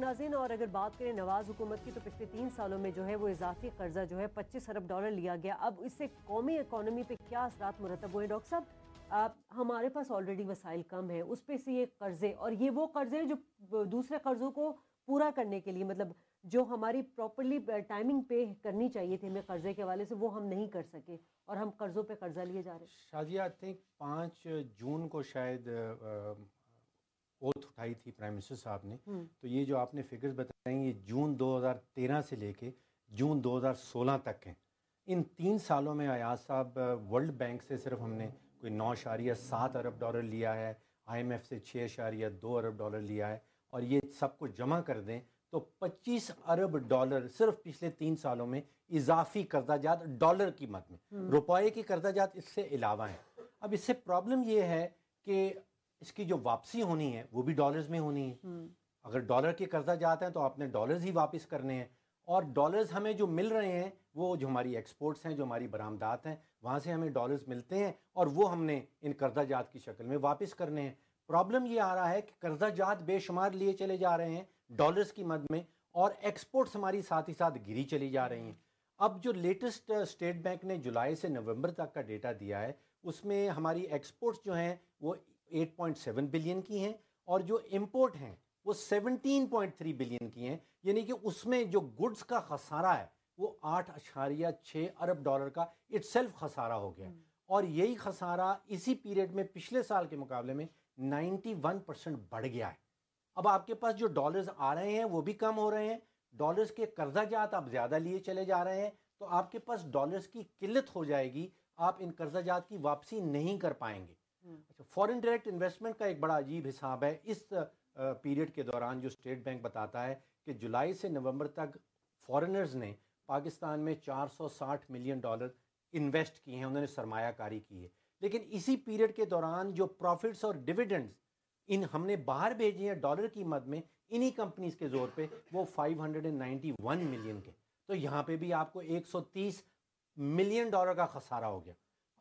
नाजिन और अगर बात करें नवाज हुकूमत की तो पिछले तीन सालों में जो है वो इजाफी कर्जा जो है पच्चीस अरब डॉलर लिया गया अब इससे कौमी इकानमी पे क्या असरा मुरतब हुए डॉक्टर साहब आप हमारे पास ऑलरेडी वसाइल कम है उस पर से ये कर्जे और ये वो कर्जे जो दूसरे कर्जों को पूरा करने के लिए मतलब जो हमारी प्रॉपरली टाइमिंग पे करनी चाहिए थी हमें कर्जे के हवाले से वो हम नहीं कर सके और हम कर्जों पे कर्जा लिए जा रहे हैं शाजिया आई थिंक पाँच जून को शायद ओथ उठाई थी प्राइम मिनिस्टर साहब ने हम्म। तो ये जो आपने फिगर्स बताए ये जून 2013 से लेके जून 2016 तक हैं इन तीन सालों में अयाज साहब वर्ल्ड बैंक से सिर्फ हमने कोई नौ शारिया सात अरब डॉलर लिया है आईएमएफ से छः शारिया दो अरब डॉलर लिया है और ये सबको जमा कर दें तो 25 अरब डॉलर सिर्फ पिछले तीन सालों में इजाफी कर्जा जात डॉलर कीमत में हम्म। रुपये की जात इससे अलावा हैं अब इससे प्रॉब्लम यह है कि इसकी जो वापसी होनी है वो भी डॉलर्स में होनी है हम्म। अगर डॉलर के कर्जा जाते हैं तो आपने डॉलर्स ही वापस करने हैं और डॉलर्स हमें जो मिल रहे हैं वो जो हमारी एक्सपोर्ट्स हैं जो हमारी बरामदात हैं वहाँ से हमें डॉलर्स मिलते हैं और वो हमने इन कर्जा जात की शक्ल में वापस करने हैं प्रॉब्लम ये आ रहा है कि कर्जा जात बेशुमार लिए चले जा रहे हैं डॉलर्स की मद में और एक्सपोर्ट्स हमारी साथ ही साथ गिरी चली जा रही हैं अब जो लेटेस्ट स्टेट बैंक ने जुलाई से नवंबर तक का डेटा दिया है उसमें हमारी एक्सपोर्ट्स जो हैं वो 8.7 बिलियन की हैं और जो इम्पोर्ट हैं वो 17.3 बिलियन की हैं यानी कि उसमें जो गुड्स का खसारा है वो आठ अशारिया छः अरब डॉलर का इट सेल्फ खसारा हो गया हम्म। और यही खसारा इसी पीरियड में पिछले साल के मुकाबले में 91 परसेंट बढ़ गया है अब आपके पास जो डॉलर्स आ रहे हैं वो भी कम हो रहे हैं डॉलर्स के कर्जा जात आप ज़्यादा लिए चले जा रहे हैं तो आपके पास डॉलर्स की किल्लत हो जाएगी आप इन कर्जा जात की वापसी नहीं कर पाएंगे अच्छा फॉरेन डायरेक्ट इन्वेस्टमेंट का एक बड़ा अजीब हिसाब है इस पीरियड के दौरान जो स्टेट बैंक बताता है कि जुलाई से नवंबर तक फॉरेनर्स ने पाकिस्तान में 460 मिलियन डॉलर इन्वेस्ट किए हैं उन्होंने सरमायाकारी की है लेकिन इसी पीरियड के दौरान जो प्रॉफिट्स और डिविडेंड्स इन हमने बाहर भेजे हैं डॉलर की मद में इन्हीं कंपनीज के जोर पे वो 591 मिलियन के तो यहाँ पे भी आपको 130 मिलियन डॉलर का खसारा हो गया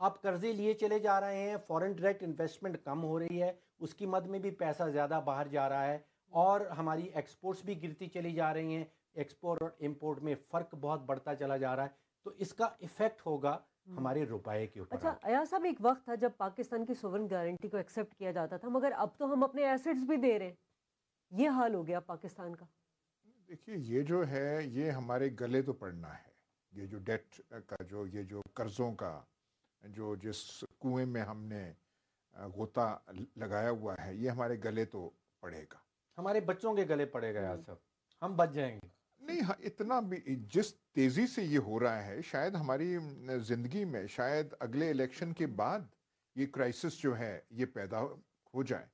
आप कर्जे लिए चले जा रहे हैं फॉरेन डायरेक्ट इन्वेस्टमेंट कम हो रही है उसकी मद में भी पैसा ज़्यादा बाहर जा रहा है और हमारी एक्सपोर्ट्स भी गिरती चली जा रही हैं एक्सपोर्ट और इम्पोर्ट में फ़र्क बहुत बढ़ता चला जा रहा है तो इसका इफेक्ट होगा हम्म। हमारे रुपए के ऊपर अच्छा अया साहब एक वक्त था जब पाकिस्तान की सुवर्ण गारंटी को एक्सेप्ट किया जाता था मगर अब तो हम अपने एसेट्स भी दे रहे हैं ये हाल हो गया पाकिस्तान का देखिए ये जो है ये हमारे गले तो पड़ना है ये जो डेट का जो ये जो कर्ज़ों का जो जिस कुएं में हमने गोता लगाया हुआ है ये हमारे गले तो पड़ेगा हमारे बच्चों के गले पड़ेगा यार सब हम बच जाएंगे नहीं हाँ इतना भी जिस तेज़ी से ये हो रहा है शायद हमारी ज़िंदगी में शायद अगले इलेक्शन के बाद ये क्राइसिस जो है ये पैदा हो जाए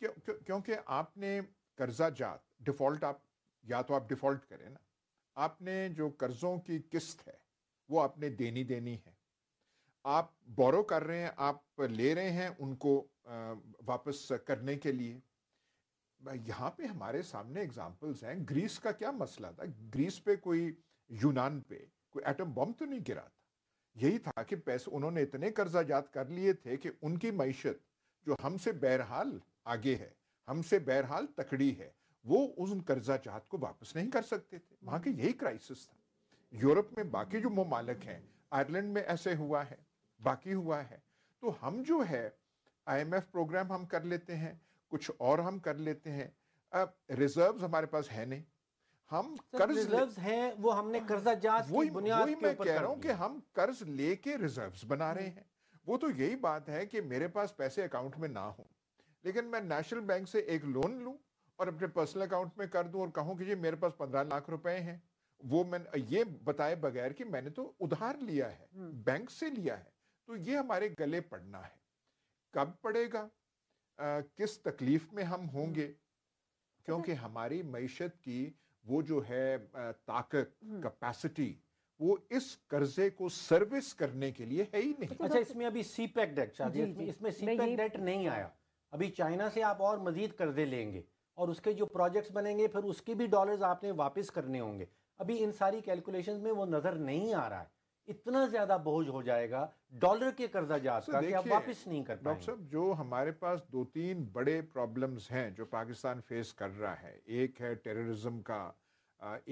क्यों, क्यों क्योंकि आपने कर्जा जात डिफ़ॉल्ट आप या तो आप डिफ़ॉल्ट करें ना आपने जो कर्ज़ों की किस्त है वो आपने देनी देनी है आप बोरो कर रहे हैं आप ले रहे हैं उनको वापस करने के लिए यहाँ पे हमारे सामने एग्जांपल्स हैं ग्रीस का क्या मसला था ग्रीस पे कोई यूनान पे कोई एटम बम तो नहीं गिरा था यही था कि पैसे उन्होंने इतने कर्जाजात कर लिए थे कि उनकी मीशत जो हमसे बहरहाल आगे है हमसे बहरहाल तकड़ी है वो उन कर्जाजात को वापस नहीं कर सकते थे वहाँ के यही क्राइसिस था यूरोप में बाकी जो ममालिक हैं आयरलैंड में ऐसे हुआ है बाकी हुआ है तो हम जो है आईएमएफ प्रोग्राम हम कर लेते हैं कुछ और हम कर लेते हैं अब रिजर्व्स हमारे पास है नहीं हम कर्ज रिजर्व्स हैं वो हमने कर्जा जात की बुनियाद मैं कह रहा हूं कि हम कर्ज लेके रिजर्व्स बना रहे हैं वो तो यही बात है कि मेरे पास पैसे अकाउंट में ना हो लेकिन मैं नेशनल बैंक से एक लोन लूं और अपने पर्सनल अकाउंट में कर दूं और कहूं कि ये मेरे पास पंद्रह लाख रुपए हैं वो मैं ये बताए बगैर कि मैंने तो उधार लिया है बैंक हम्म। से लिया है तो ये हमारे गले पड़ना है कब पड़ेगा आ, किस तकलीफ में हम होंगे क्योंकि हमारी मीशत की वो जो है ताकत कैपेसिटी वो इस कर्जे को सर्विस करने के लिए है ही नहीं अच्छा इसमें अभी सी पैक डेट इसमें सी पैक डेट नहीं आया अभी चाइना से आप और मजीद कर्जे लेंगे और उसके जो प्रोजेक्ट्स बनेंगे फिर उसके भी डॉलर्स आपने वापस करने होंगे अभी इन सारी कैलकुलेशंस में वो नज़र नहीं आ रहा है इतना ज्यादा बोझ हो जाएगा डॉलर के कर्जा जात तो सकता है वापस नहीं कर डॉक्टर साहब जो हमारे पास दो तीन बड़े प्रॉब्लम्स हैं जो पाकिस्तान फेस कर रहा है एक है टेररिज्म का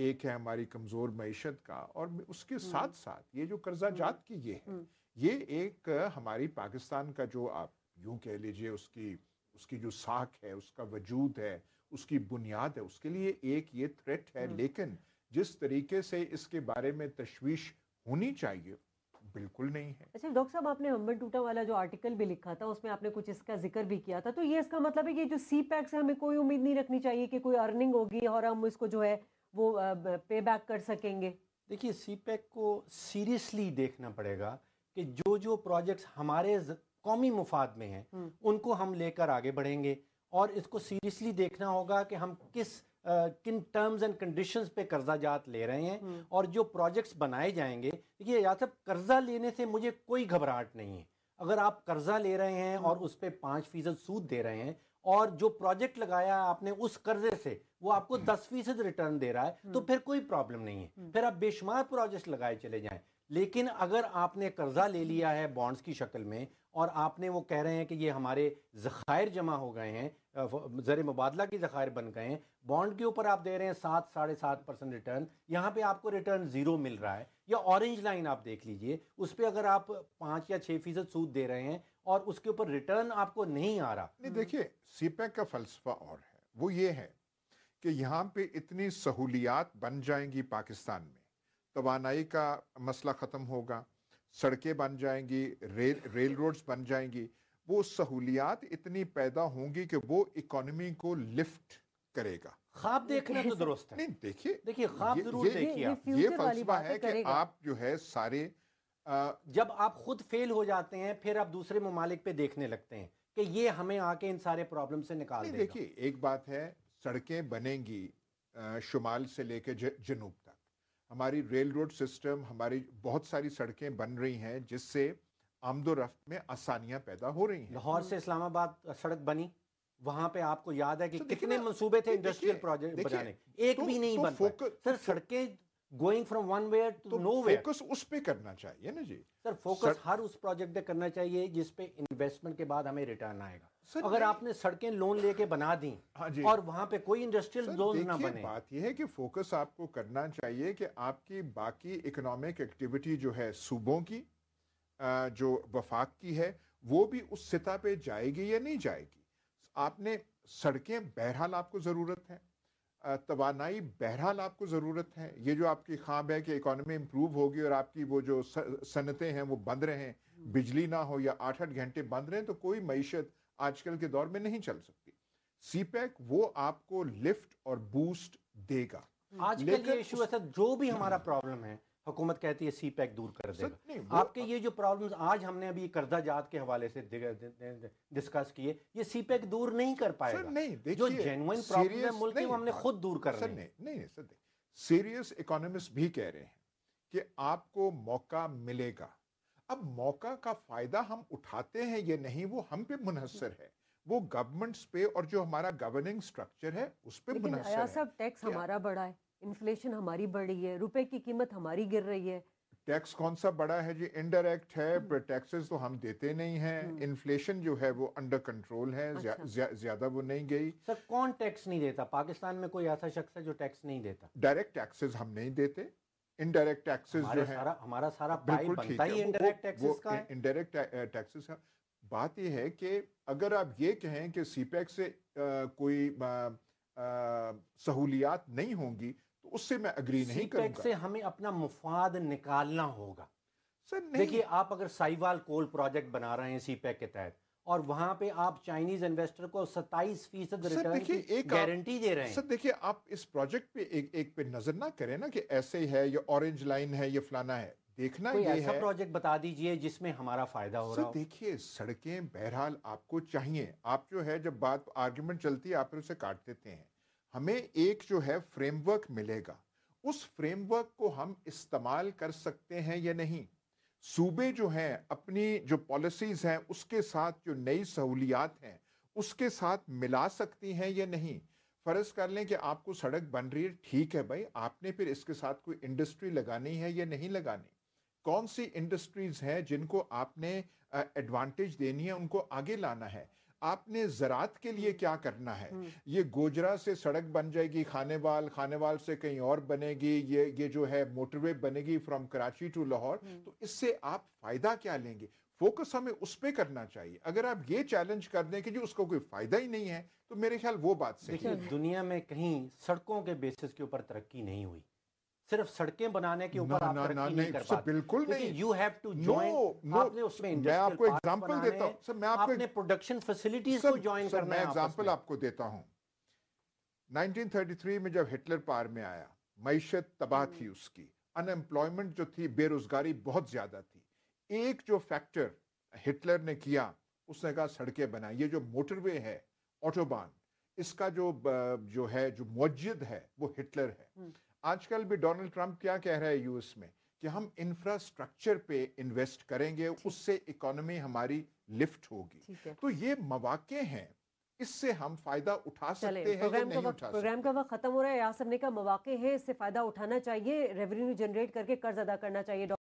एक है हमारी कमज़ोर मीशत का और उसके हम्म। साथ साथ ये जो कर्जा हम्म। जात की ये है हम्म। ये एक हमारी पाकिस्तान का जो आप यूं कह लीजिए उसकी उसकी जो साख है उसका वजूद है उसकी बुनियाद है उसके लिए एक ये थ्रेट है लेकिन जिस तरीके से इसके बारे में तशवीश होनी चाहिए बिल्कुल नहीं है अच्छा डॉक्टर साहब आपने अम्बर टूटा वाला जो आर्टिकल भी लिखा था उसमें आपने कुछ इसका जिक्र भी किया था तो ये इसका मतलब है कि जो सी पैक से हमें कोई उम्मीद नहीं रखनी चाहिए कि कोई अर्निंग होगी और हम इसको जो है वो पे बैक कर सकेंगे देखिए सी पैक को सीरियसली देखना पड़ेगा कि जो जो प्रोजेक्ट्स हमारे कौमी मुफाद में हैं हम्म। उनको हम लेकर आगे बढ़ेंगे और इसको सीरियसली देखना होगा कि हम किस किन टर्म्स एंड कंडीशंस पे कर्जा जात ले रहे हैं हम्म। और जो प्रोजेक्ट्स बनाए जाएंगे देखिए या सब तो कर्जा लेने से मुझे कोई घबराहट नहीं है अगर आप कर्जा ले रहे हैं और हम्म। उस पर पाँच फीसद सूद दे रहे हैं और जो प्रोजेक्ट लगाया आपने उस कर्जे से वो आपको हम्म। दस फीसद रिटर्न दे रहा है तो फिर कोई प्रॉब्लम नहीं है फिर आप बेशुमार प्रोजेक्ट लगाए चले जाएं लेकिन अगर आपने कर्जा ले लिया है बॉन्ड्स की शक्ल में और आपने वो कह रहे हैं कि ये हमारे ज़खायर जमा हो गए हैं ज़र मुबादला की ज़खायर बन गए हैं बॉन्ड के ऊपर आप दे रहे हैं सात साढ़े सात परसेंट रिटर्न यहाँ पे आपको रिटर्न ज़ीरो मिल रहा है या ऑरेंज लाइन आप देख लीजिए उस पर अगर आप पाँच या छः फीसद सूद दे रहे हैं और उसके ऊपर रिटर्न आपको नहीं आ रहा नहीं देखिए सीपैक e का फलसफा और है वो ये है कि यहाँ पे इतनी सहूलियात बन जाएंगी पाकिस्तान में तोानाई का मसला ख़त्म होगा सड़कें बन जाएंगी रेल रेल रोड्स बन जाएंगी वो सहूलियात इतनी पैदा होंगी कि वो इकोनॉमी को लिफ्ट करेगा ख्वाब देखना तो दुरुस्त है नहीं देखिए देखिए ख्वाब जरूर देखिए ये, फलसफा है कि आप जो है सारे जब आप खुद फेल हो जाते हैं फिर आप दूसरे ममालिक पे देखने लगते हैं कि ये हमें आके इन सारे प्रॉब्लम से निकाल देखिए एक बात है सड़कें बनेंगी शुमाल से लेके जनूब हमारी रेल रोड सिस्टम हमारी बहुत सारी सड़कें बन रही हैं जिससे आमदोरफ्त में आसानियां पैदा हो रही हैं लाहौर से इस्लामाबाद सड़क बनी वहां पे आपको याद है कि तो कितने मंसूबे थे इंडस्ट्रियल प्रोजेक्ट बनाने एक तो, भी नहीं तो बन सर सड़कें going from one way to no way focus उस पे करना चाहिए ना जी सर फोकस सर... हर उस प्रोजेक्ट पे करना चाहिए जिस पे इन्वेस्टमेंट के बाद हमें रिटर्न आएगा सर अगर आपने सड़कें लोन लेके बना दी हाँ जी और वहां पे कोई इंडस्ट्रियल जोन ना बने बात यह है कि फोकस आपको करना चाहिए कि आपकी बाकी इकोनॉमिक एक्टिविटी जो है सूबों की जो वफाक की है वो भी उस सतह पे जाएगी या नहीं जाएगी आपने सड़कें बहरहाल आपको ज़रूरत है तोानाई बहरहाल आपको ज़रूरत है ये जो आपकी ख्वाब है कि इकानमी इम्प्रूव होगी और आपकी वो जो सनतें हैं वो बंद रहें बिजली ना हो या आठ आठ घंटे बंद रहें तो कोई मीशत आजकल के दौर में नहीं चल सकती सी पैक e वो आपको लिफ्ट और बूस्ट देगा आजकल ये इशू है सर जो भी हमारा प्रॉब्लम है हुकूमत कहती है सी पैक दूर कर देगा आपके ये जो प्रॉब्लम्स आज हमने अभी कर्जा जात के हवाले से डिस्कस किए ये सी पैक दूर नहीं कर पाएगा नहीं जो जेनुइन प्रॉब्लम है मुल्क की हमने हाँ, खुद दूर कर रहे हैं नहीं नहीं सर सीरियस इकोनॉमिस्ट भी कह रहे हैं कि आपको मौका मिलेगा अब मौका का फायदा हम उठाते हैं ये नहीं वो हम पे मुनहसर है वो गवर्नमेंट्स पे और जो हमारा गवर्निंग स्ट्रक्चर है उस पे मुनहसर है सब टैक्स हमारा बढ़ा है इन्फ्लेशन हमारी बढ़ रही है रुपए की कीमत हमारी गिर रही है टैक्स कौन सा बड़ा है जी इनडायरेक्ट है टैक्सेस हम्म। तो हम देते नहीं हैं इन्फ्लेशन हम्म। जो है वो अंडर कंट्रोल है अच्छा। ज्यादा जा, ज्यादा वो नहीं गई सर कौन टैक्स नहीं देता पाकिस्तान में कोई ऐसा शख्स है जो टैक्स नहीं देता डायरेक्ट टैक्सेस हम नहीं देते इनडायरेक्ट टैक्सेस जो है हमारा सारा बिल्कुल ठीक है इनडायरेक्ट टैक्सेस का इनडायरेक्ट टैक्सेस का बात यह है कि अगर आप ये कहें कि सीपैक e e से कोई सहूलियात नहीं होंगी उससे मैं अग्री नहीं करूंगा से हमें अपना मुफाद निकालना होगा सर देखिए आप अगर साइवाल कोल प्रोजेक्ट बना रहे हैं सी के तहत और वहां पे आप चाइनीज इन्वेस्टर को सत्ताईस फीसद गारंटी दे रहे हैं सर देखिए आप इस प्रोजेक्ट पे एक एक पे नजर ना करें ना कि ऐसे है ये ऑरेंज लाइन है ये फलाना है देखना कोई ये ऐसा है प्रोजेक्ट बता दीजिए जिसमें हमारा फायदा हो रहा देखिए सड़कें बहरहाल आपको चाहिए आप जो है जब बात आर्ग्यूमेंट चलती है आप फिर उसे काट देते हैं हमें एक जो है फ्रेमवर्क मिलेगा उस फ्रेमवर्क को हम इस्तेमाल कर सकते हैं या नहीं सूबे जो हैं अपनी जो पॉलिसीज हैं उसके साथ जो नई सहूलियात हैं उसके साथ मिला सकती हैं या नहीं फ़र्ज़ कर लें कि आपको सड़क बन रही है ठीक है भाई आपने फिर इसके साथ कोई इंडस्ट्री लगानी है या नहीं लगानी कौन सी इंडस्ट्रीज़ हैं जिनको आपने एडवांटेज देनी है उनको आगे लाना है आपने ज़रात के लिए क्या करना है हम्म। ये गोजरा से सड़क बन जाएगी खाने खाने खानेवाल से कहीं और बनेगी ये ये जो है मोटरवे बनेगी फ्रॉम कराची टू लाहौर हम्म। तो इससे आप फ़ायदा क्या लेंगे फोकस हमें उस पर करना चाहिए अगर आप ये चैलेंज कर दें कि जो उसको कोई फायदा ही नहीं है तो मेरे ख्याल वो बात सही दुनिया में कहीं सड़कों के बेसिस के ऊपर तरक्की नहीं हुई सिर्फ सड़कें बनाने के ऊपर आप ना, नहीं, कर बिल्कुल नहीं यू हैव टू ज्वाइन आपने उसमें मैं आपको एग्जांपल देता हूं सर मैं आपको आपने प्रोडक्शन फैसिलिटीज को ज्वाइन करना मैं एग्जांपल आपको देता हूं 1933 में जब हिटलर पार में आया मीशत तबाह थी हम्म। उसकी अनएम्प्लॉयमेंट जो थी बेरोजगारी बहुत ज्यादा थी एक जो फैक्टर हिटलर ने किया उसने कहा सड़कें बनाई ये जो मोटरवे है ऑटोबान इसका जो जो है जो मस्जिद है वो हिटलर है हम्म। आजकल भी डोनाल्ड ट्रंप क्या कह रहा है यूएस में कि हम इंफ्रास्ट्रक्चर पे इन्वेस्ट करेंगे उससे इकोनॉमी हमारी लिफ्ट होगी तो ये मौाक़े हैं इससे हम फायदा उठा सकते हैं प्रोग्राम का वक्त प्रोग्राम का वक्त खत्म हो रहा है यासम ने कहा मौाक़े हैं इससे फायदा उठाना चाहिए रेवेन्यू जनरेट करके कर्ज अदा करना चाहिए